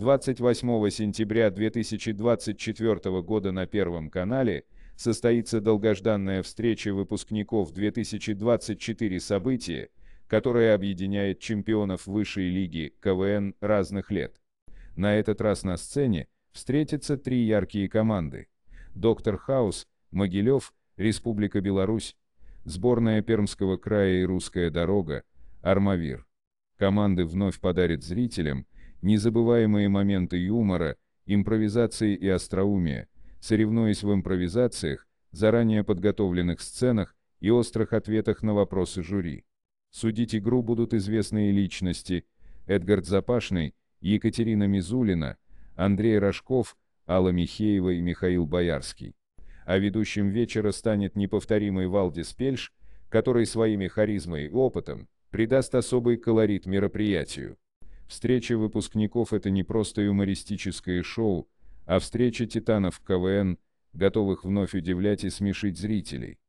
28 сентября 2024 года на Первом канале состоится долгожданная встреча выпускников 2024 события, которая объединяет чемпионов высшей лиги КВН разных лет. На этот раз на сцене встретятся три яркие команды. Доктор Хаус, Могилев, Республика Беларусь, сборная Пермского края и Русская дорога, Армавир. Команды вновь подарят зрителям незабываемые моменты юмора, импровизации и остроумия, соревнуясь в импровизациях, заранее подготовленных сценах и острых ответах на вопросы жюри. Судить игру будут известные личности Эдгард Запашный, Екатерина Мизулина, Андрей Рожков, Алла Михеева и Михаил Боярский. А ведущим вечера станет неповторимый Валдис Пельш, который своими харизмой и опытом придаст особый колорит мероприятию. Встреча выпускников – это не просто юмористическое шоу, а встреча титанов КВН, готовых вновь удивлять и смешить зрителей.